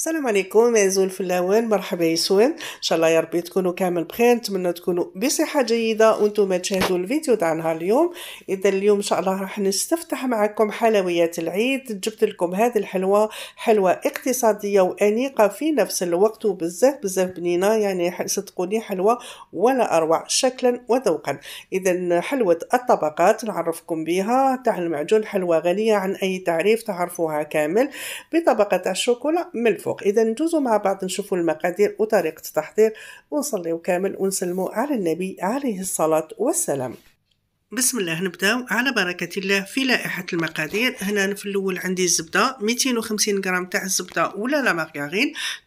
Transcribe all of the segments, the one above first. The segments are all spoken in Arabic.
السلام عليكم في الفلاوان مرحبا يسوان ان شاء الله يا ربي تكونوا كامل بخير نتمنى تكونوا بصحه جيده وانتم تشاهدوا الفيديو تاع نهار اليوم اذا اليوم ان شاء الله راح نستفتح معكم حلويات العيد جبت لكم هذه الحلوى حلوى اقتصاديه وانيقه في نفس الوقت وبزاف بزاف بنينه يعني صدقوني حلوى ولا اروع شكلا وذوقا اذا حلوه الطبقات نعرفكم بها تاع المعجون حلوى غنيه عن اي تعريف تعرفوها كامل بطبقه الشوكولا الفوق. فوق اذا ندوزو مع بعض نشوفوا المقادير وطريقه التحضير ونصليو كامل ونسلموا على النبي عليه الصلاه والسلام بسم الله نبداو على بركة الله في لائحة المقادير هنا في الأول عندي الزبدة 250 غرام تاع الزبدة ولا لا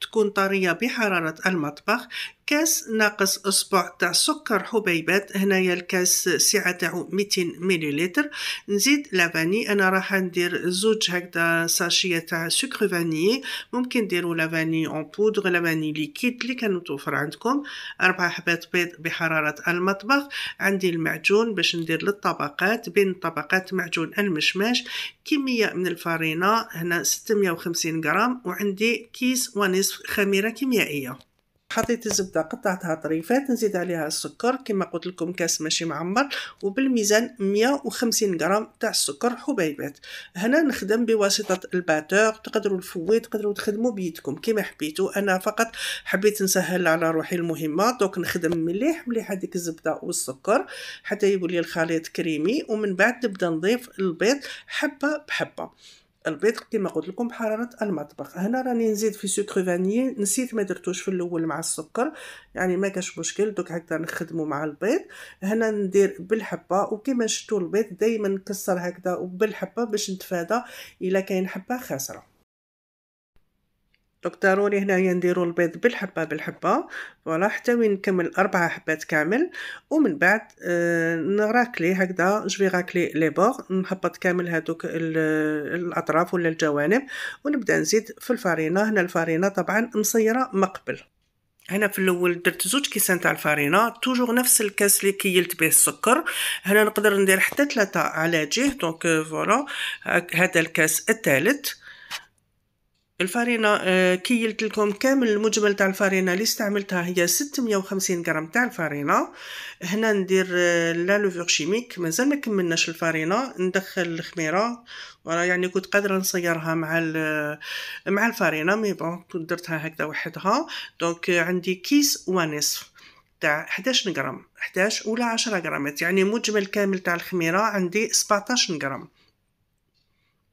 تكون طرية بحرارة المطبخ كاس ناقص اصبع تاع سكر حبيبات هنايا الكاس سعه تاعو 200 مليلتر نزيد لافاني انا راح ندير زوج هكذا ساشيه تاع سكر فاني ممكن ديروا لافاني اون بودغ لافاني ليكيد اللي كان متوفر عندكم اربع حبات بيض بحراره المطبخ عندي المعجون باش ندير للطبقات بين الطبقات معجون المشماش كميه من الفارينه هنا 650 غرام وعندي كيس ونصف خميره كيميائيه حطيت الزبده قطعتها طريفات نزيد عليها السكر كما قلت لكم كاس ماشي معمر وبالميزان 150 غرام تاع السكر حبيبات هنا نخدم بواسطه الباتور تقدروا الفوي تقدروا تخدموا بيدكم كما حبيتوا انا فقط حبيت نسهل على روحي المهمه دوك نخدم مليح مليح هذيك الزبده والسكر حتى يولي الخليط كريمي ومن بعد نبدا نضيف البيض حبه بحبه البيض كما قلت لكم بحراره المطبخ هنا راني نزيد في سكر فانيي نسيت ما درتوش في الاول مع السكر يعني ما كاش مشكل دوك هكذا نخدمو مع البيض هنا ندير بالحبه وكما شفتوا البيض دائما نكسر هكذا وبالحبه باش نتفادى الا كاين حبه خاسره دونك ضروري هنايا نديرو البيض بالحبه بالحبه فوالا حتى وين نكمل اربعه حبات كامل ومن بعد آه، نراكلي هكذا جوي راكلي لي بور نهبط كامل هذوك الاطراف ولا الجوانب ونبدا نزيد في الفرينه هنا الفرينه طبعا مصيره مقبل هنا في الاول درت زوج كيسان تاع الفرينه توجور نفس الكاس اللي كيلت به السكر هنا نقدر ندير حتى ثلاثه على جهه دونك آه، فوالا هذا الكاس الثالث الفارينة آه، كيلت لكم كامل المجمل تاع الفارينة اللي استعملتها هي 650 غرام تاع الفارينة هنا ندير آه، لا لوفور شيميك مازال ما كملناش الفارينة ندخل الخميرة ورا يعني كنت قادرة نصيرها مع آه، مع الفارينة مي بون كنت درتها هكذا وحدها دونك عندي كيس ونصف تاع 11 غرام 11 ولا 10 غرامات يعني مجمل كامل تاع الخميرة عندي 17 غرام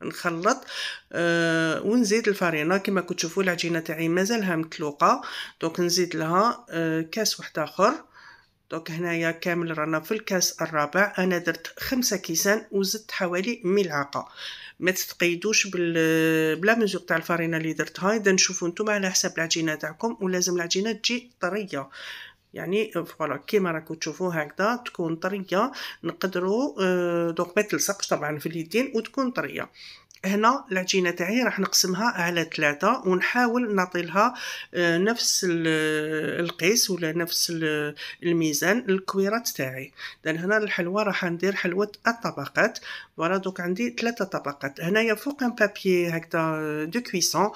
نخلط أه ونزيد الفرينه كما كتشوفوا العجينه تاعي مازالها متلوقه دونك نزيد لها أه كاس واحد اخر دونك هنايا كامل رانا في الكاس الرابع انا درت خمسة كيسان وزدت حوالي ملعقه ما تتقيدوش بال بلا ميزور تاع الفرينه اللي درتها اذا نشوفوا نتوما على حساب العجينه تاعكم ولازم العجينه تجي طريه يعني فوالا كيما راكم تشوفو هكذا تكون طريه نقدروا دونك ما تلصقش طبعا في اليدين وتكون طريه هنا العجينة تاعي راح نقسمها على ثلاثة ونحاول نعطي لها آه، نفس القيس ولا نفس الميزان الكويرات تاعي دان هنا الحلوى راح ندير حلوة الطبقات فوالا دوك عندي ثلاثة طبقات هنايا فوق ان بابي هكذا دو كويسون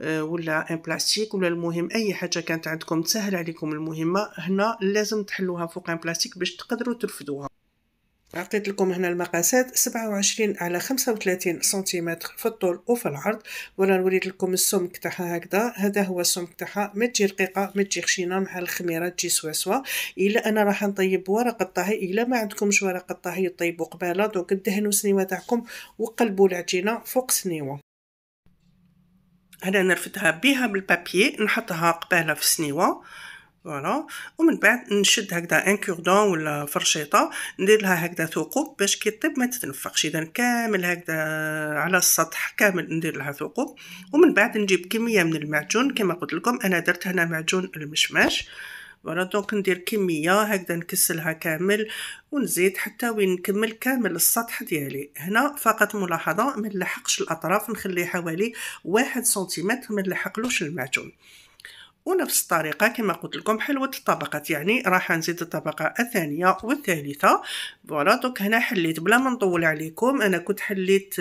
آه، ولا ان بلاستيك ولا المهم اي حاجة كانت عندكم تسهل عليكم المهمة هنا لازم تحلوها فوق ان بلاستيك باش تقدروا ترفدوها عطيت لكم هنا المقاسات 27 على 35 سنتيمتر في الطول وفي العرض وانا نوريت لكم السمك تاعها هكذا هذا هو السمك تاعها ما تجي رقيقه ما تجي خشينه مع الخميره تجي سوا سوا الا انا راح نطيب ورق الطهي الا ما عندكمش ورق الطهي طيبوا قباله دونك دهنوا سنيوه تاعكم وقلبوا العجينه فوق سنيوه هنا نرفدها بها بالبابيي نحطها قباله في سنيوه فوالا ومن بعد نشد هكذا ان كوردون ولا فرشيطه ندير لها هكذا ثقوب باش كي طيب ما تتنفخش اذا كامل هكذا على السطح كامل ندير لها ثقوب ومن بعد نجيب كميه من المعجون كما قلت لكم انا درت هنا معجون المشماش فوالا دونك ندير كميه هكذا نكسلها كامل ونزيد حتى وين نكمل كامل السطح ديالي هنا فقط ملاحظه ما نلحقش الاطراف نخلي حوالي واحد سنتيمتر ما نلحقلوش المعجون ونفس الطريقه كما قلت لكم حلوه الطبقات يعني راح نزيد الطبقه الثانيه والثالثه فوالا دوك هنا حليت بلا ما نطول عليكم انا كنت حليت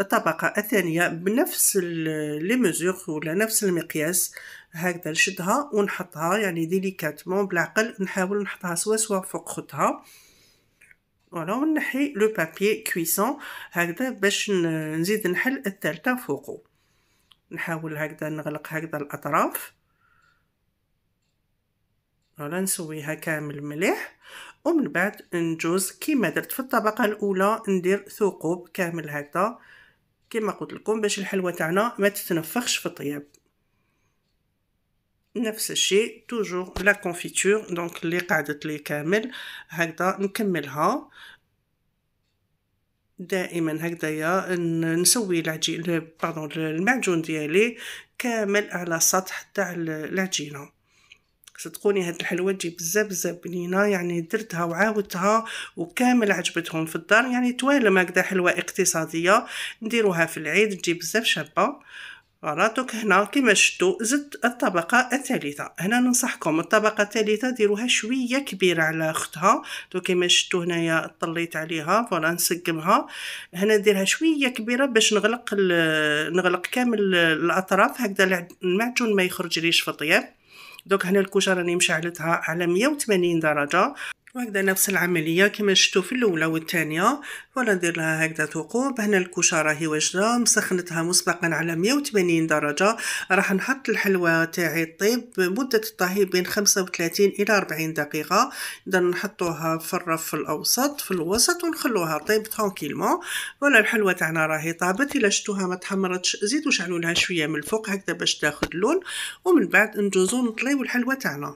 الطبقه الثانيه بنفس لي ميزور ولا نفس المقياس هكذا نشدها ونحطها يعني ديليكاتمون بالعقل نحاول نحطها سوا سوا فوق خدها فوالا ونحي لو بابي كويسون هكذا باش نزيد نحل الثالثه فوقو نحاول هكذا نغلق هكذا الأطراف فوالا نسويها كامل مليح ومن بعد نجوز كيما درت في الطبقه الاولى ندير ثقوب كامل هكذا كيما قلت لكم باش الحلوه تاعنا ما تتنفخش في الطياب نفس الشيء توجور لا كونفيتور دونك اللي قعدت لي كامل هكذا نكملها دائما هكذايا نسوي العجين باردون المعجون ديالي كامل على سطح تاع العجينه صدقوني هاد الحلوه تجي بزاف بزاف بنينه يعني درتها وعاودتها وكامل عجبتهم في الدار يعني توالم هكذا حلوه اقتصاديه نديروها في العيد تجي بزاف شابه راتوك هنا كما شفتوا زدت الطبقة الثالثة هنا ننصحكم الطبقة الثالثة ديروها شوية كبيرة على اختها تو كما شفتوا هنايا طليت عليها فوالا نسقمها هنا نديرها شوية كبيرة باش نغلق نغلق كامل الاطراف هكذا المعجون ما يخرج ليش في الطياب دوك هنا الكوشه راني مشعلتها على 180 درجه وهكذا نفس العملية كما شفتو في الأولى والثانية ولا ندير لها هكذا ثقوب هنا الكوشة راهي واجدة مسخنتها مسبقا على 180 درجة راح نحط الحلوى تاعي الطيب مدة الطهي بين 35 إلى 40 دقيقة إذا نحطوها في الرف الأوسط في الوسط ونخلوها طيب ترونكيلمون ولا الحلوى تاعنا راهي طابت إلا شفتوها ما تحمرتش زيدوا شعلوا لها شوية من الفوق هكذا باش تاخد لون ومن بعد نجوزو نطليو الحلوى تاعنا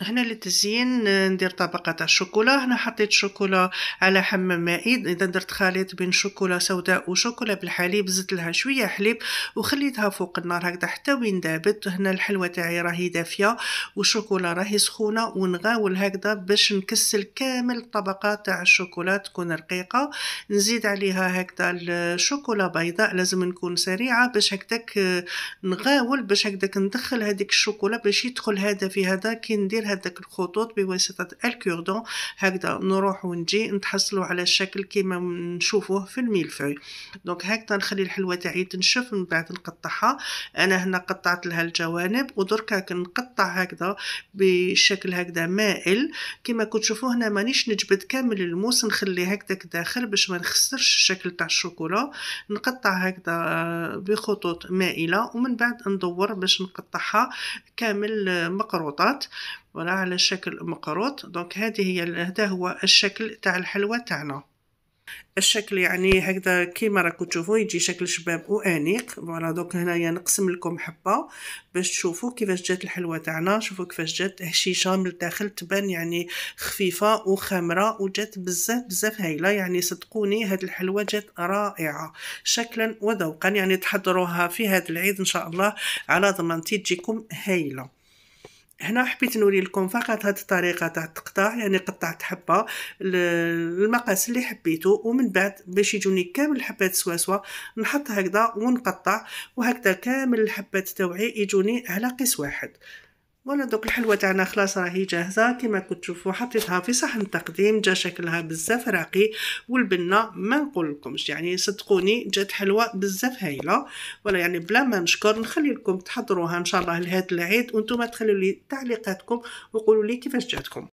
هنا للتزيين ندير طبقة تاع الشوكولا هنا حطيت شوكولا على حم مائي اذا درت خليط بين شوكولا سوداء وشوكولا بالحليب زدت لها شوية حليب وخليتها فوق النار هكذا حتى وين دابت هنا الحلوة تاعي راهي دافية والشوكولا راهي سخونة ونغاول هكذا باش نكسل كامل الطبقة تاع الشوكولا تكون رقيقة نزيد عليها هكذا الشوكولا بيضاء لازم نكون سريعة باش هكذاك نغاول باش هكذاك ندخل هذيك الشوكولا باش يدخل هذا في هذا كي ندير ندير هذاك الخطوط بواسطة الكوردون هكذا نروح ونجي نتحصلوا على الشكل كيما نشوفوه في الميلفوي دونك هكذا نخلي الحلوة تاعي تنشف من بعد نقطعها انا هنا قطعت لها الجوانب ودركا نقطع هكذا بشكل هكذا مائل كيما كنت تشوفوا هنا مانيش نجبد كامل الموس نخليه هكذاك داخل باش ما نخسرش الشكل تاع الشوكولا نقطع هكذا بخطوط مائله ومن بعد ندور باش نقطعها كامل مقروطات وراه على شكل مقروط دونك هذه هي هذا هو الشكل تاع الحلوى تاعنا الشكل يعني هكذا كيما راكم تشوفوا يجي شكل شباب وانيق فوالا دونك هنايا نقسم لكم حبه باش تشوفوا كيفاش جات الحلوه تاعنا شوفوا كيفاش جات هشيشه من الداخل تبان يعني خفيفه وخامره وجات بزاف بزاف هايله يعني صدقوني هاد الحلوه جات رائعه شكلا وذوقا يعني تحضروها في هذا العيد ان شاء الله على ضمانتي تجيكم هايله هنا حبيت نوري لكم فقط هاد الطريقه تاع التقطاع يعني قطعت حبه المقاس اللي حبيته ومن بعد باش يجوني كامل الحبات سوا سوا نحط هكذا ونقطع وهكذا كامل الحبات توعي يجوني على قيس واحد ولا دوك الحلوه تاعنا خلاص راهي جاهزه كما كنت تشوفوا حطيتها في صحن تقديم جا شكلها بزاف راقي والبنه ما نقولكمش يعني صدقوني جات حلوه بزاف هايله ولا يعني بلا ما نشكر نخلي لكم تحضروها ان شاء الله لهاد العيد وانتم تخلوا لي تعليقاتكم وقولوا لي كيفاش جاتكم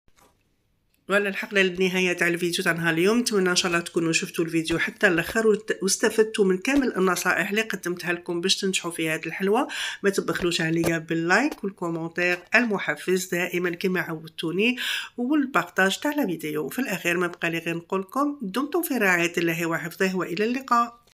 ولا الحلقة للنهاية تاع الفيديو تاع نهار اليوم نتمنى ان شاء الله تكونوا شفتوا الفيديو حتى الاخر واستفدتوا من كامل النصائح اللي قدمتها لكم باش تنجحوا في هذه الحلوة ما تبخلوش عليا باللايك والكومونتير المحفز دائما كما عودتوني والبارطاج تاع الفيديو وفي الاخير ما بقى لي غير نقول لكم دمتم في رعاية الله وحفظه والى اللقاء